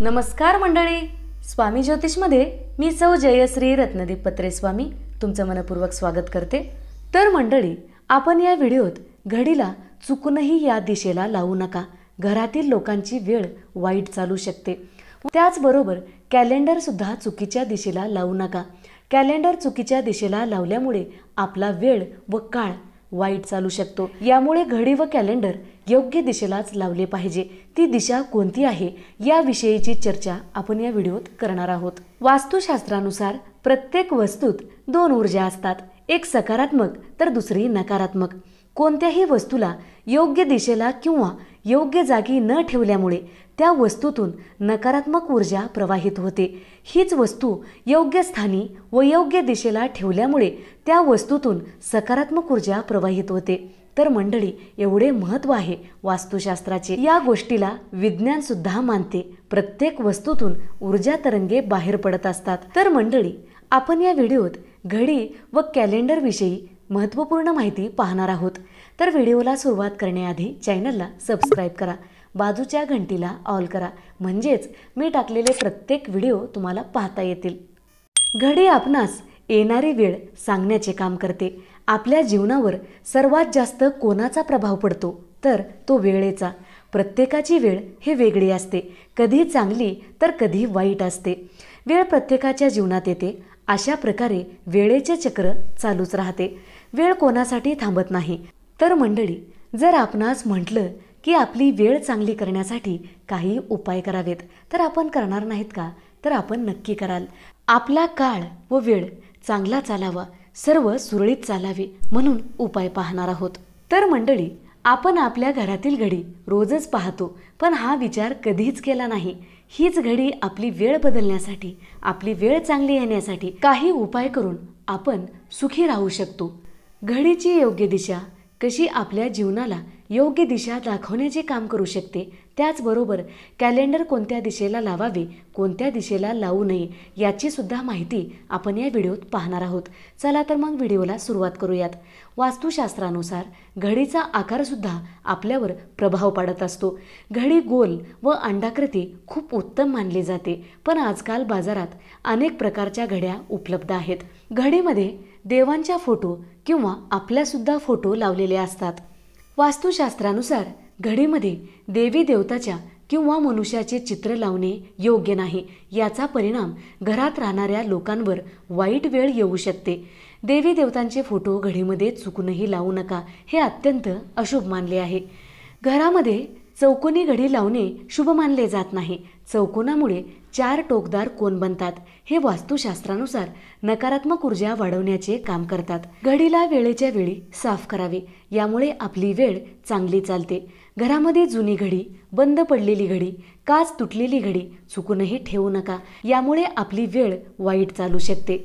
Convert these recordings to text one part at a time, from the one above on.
नमस्कार मंडळी स्वामी ज्योतिषमध्ये मी सौ जयश्री रत्नदीप पत्रे स्वामी तुमचं मनपूर्वक स्वागत करते तर मंडळी आपण या व्हिडिओत घडीला चुकूनही या दिशेला लावू नका घरातील लोकांची वेळ वाईट चालू शकते त्याचबरोबर कॅलेंडरसुद्धा चुकीच्या दिशेला लावू नका कॅलेंडर चुकीच्या दिशेला लावल्यामुळे आपला वेळ व काळ वाईट चालू शकतो यामुळे घडी व कॅलेंडर योग्य दिशेलाच लावले पाहिजे ती दिशा कोणती आहे या याविषयीची चर्चा आपण या व्हिडिओत करणार आहोत वास्तुशास्त्रानुसार प्रत्येक वस्तूत दोन ऊर्जा असतात एक सकारात्मक तर दुसरी नकारात्मक कोणत्याही वस्तूला योग्य दिशेला किंवा योग्य जागी न ठेवल्यामुळे त्या वस्तूतून नकारात्मक ऊर्जा प्रवाहित होते हीच वस्तू योग्य स्थानी व योग्य दिशेला ठेवल्यामुळे त्या वस्तूतून सकारात्मक ऊर्जा प्रवाहित होते तर मंडळी एवढे महत्त्व आहे वास्तुशास्त्राचे या गोष्टीला विज्ञान सुद्धा मानते प्रत्येक वस्तूतून ऊर्जा तरंगे बाहेर पडत असतात तर मंडळी आपण या व्हिडिओत घडी व कॅलेंडरविषयी महत्त्वपूर्ण माहिती पाहणार आहोत तर व्हिडिओला सुरुवात करण्याआधी चॅनलला सबस्क्राईब करा बाजूच्या घंटीला ऑल करा म्हणजेच मी टाकलेले प्रत्येक व्हिडिओ तुम्हाला पाहता येतील घडी आपणास येणारी वेळ सांगण्याचे काम करते आपल्या जीवनावर सर्वात जास्त कोणाचा प्रभाव पडतो तर तो वेळेचा प्रत्येकाची वेळ हे वेगळी असते कधी चांगली तर कधी वाईट असते वेळ प्रत्येकाच्या जीवनात येते अशा प्रकारे वेळेचे चक्र चालूच राहते वेळ कोणासाठी थांबत नाही तर मंडळी जर आपणास म्हटलं की आपली वेळ चांगली करण्यासाठी काही उपाय करावेत तर आपण करणार नाहीत का तर आपण नक्की कराल आपला काळ व वेळ चांगला चालावा सर्व सुरळीत चालावे म्हणून उपाय पाहणार आहोत तर मंडळी आपण आपल्या घरातील घडी रोजच पाहतो पण हा विचार कधीच केला नाही हीच घडी आपली वेळ बदलण्यासाठी आपली वेळ चांगली येण्यासाठी काही उपाय करून आपण सुखी राहू शकतो घडीची योग्य दिशा कशी आपल्या जीवनाला योग्य दिशा दाखवण्याचे काम करू शकते त्याचबरोबर कॅलेंडर कोणत्या दिशेला लावावे कोणत्या दिशेला लावू नये याचीसुद्धा माहिती आपण या व्हिडिओत पाहणार आहोत चला तर मग व्हिडिओला सुरुवात करूयात वास्तुशास्त्रानुसार घडीचा आकारसुद्धा आपल्यावर प्रभाव पाडत असतो घडी गोल व अंडाकृती खूप उत्तम मानली जाते पण आजकाल बाजारात अनेक प्रकारच्या घड्या उपलब्ध आहेत घडीमध्ये देवांच्या फोटो किंवा आपल्यासुद्धा फोटो लावलेले असतात वास्तुशास्त्रानुसार घडीमध्ये देवी देवताच्या किंवा मनुष्याचे चित्र लावणे योग्य नाही याचा परिणाम घरात राहणाऱ्या लोकांवर वाईट वेळ येऊ शकते देवी देवतांचे फोटो घडीमध्ये चुकूनही लावू नका हे अत्यंत अशुभ मानले आहे घरामध्ये चौकोनी घडी लावणे शुभ मानले जात नाही चौकोनामुळे चार टोकदार कोण बनतात हे वास्तुशास्त्रानुसार नकारात्मक ऊर्जा वाढवण्याचे काम करतात घडीला वेळेच्या वेळी साफ करावे यामुळे आपली वेळ चांगली चालते घरामध्ये जुनी घडी बंद पडलेली घडी काच तुटलेली घडी चुकूनही ठेवू नका यामुळे आपली वेळ वाईट चालू शकते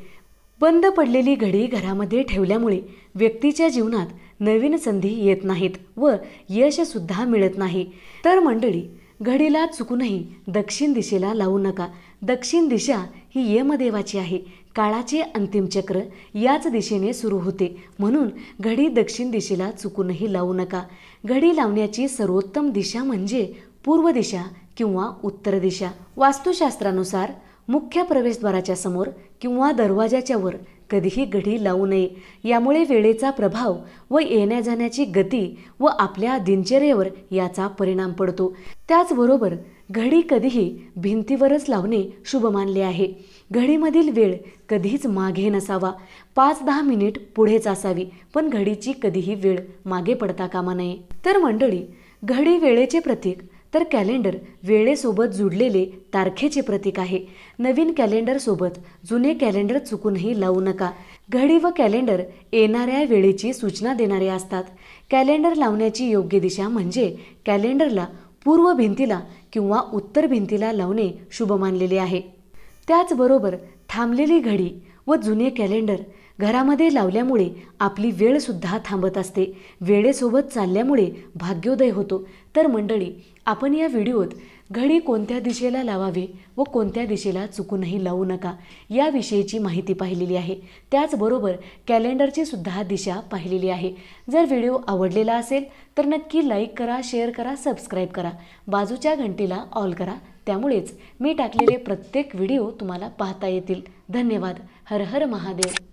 बंद पडलेली घडी घरामध्ये ठेवल्यामुळे व्यक्तीच्या जीवनात नवीन संधी येत नाहीत व यशसुद्धा मिळत नाही तर मंडळी घडीला चुकूनही दक्षिण दिशेला लावू नका दक्षिण दिशा ही यमदेवाची आहे काळाचे अंतिम चक्र याच दिशेने सुरू होते म्हणून घडी दक्षिण दिशेला चुकूनही लावू नका घडी लावण्याची सर्वोत्तम दिशा म्हणजे पूर्व दिशा किंवा उत्तर दिशा वास्तुशास्त्रानुसार मुख्य प्रवेशद्वाराच्या समोर किंवा दरवाजाच्या वर कधीही घडी लावू नये यामुळे वेळेचा प्रभाव व येण्या जाण्याची गती व आपल्या दिनचर्येवर याचा परिणाम पडतो त्याचबरोबर घडी कधीही भिंतीवरच लावणे शुभ मानले आहे घडीमधील वेळ कधीच मागे नसावा पाच दहा मिनिट पुढेच असावी पण घडीची कधीही वेळ मागे पडता कामा नये तर मंडळी घडी वेळेचे प्रतीक तर कॅलेंडर वेळेसोबत जुडलेले तारखेचे प्रतीक आहे नवीन कॅलेंडरसोबत जुने कॅलेंडर चुकूनही लावू नका घडी व कॅलेंडर येणाऱ्या वेळेची सूचना देणारे असतात कॅलेंडर लावण्याची योग्य दिशा म्हणजे कॅलेंडरला पूर्व भिंतीला किंवा उत्तर भिंतीला लावणे शुभ मानलेले आहे त्याचबरोबर थांबलेली घडी व जुने कॅलेंडर घरामध्ये लावल्यामुळे आपली वेळसुद्धा थांबत असते वेळेसोबत चालल्यामुळे भाग्योदय होतो तर मंडळी आपण या व्हिडिओत घडी कोणत्या दिशेला लावावी व कोणत्या दिशेला चुकूनही लावू नका याविषयीची माहिती पाहिलेली आहे त्याचबरोबर कॅलेंडरची सुद्धा दिशा पाहिलेली आहे जर व्हिडिओ आवडलेला असेल तर नक्की लाईक करा शेअर करा सबस्क्राईब करा बाजूच्या घंटीला ऑल करा त्यामुळेच मी टाकलेले प्रत्येक व्हिडिओ तुम्हाला पाहता येतील धन्यवाद हर हर महादेव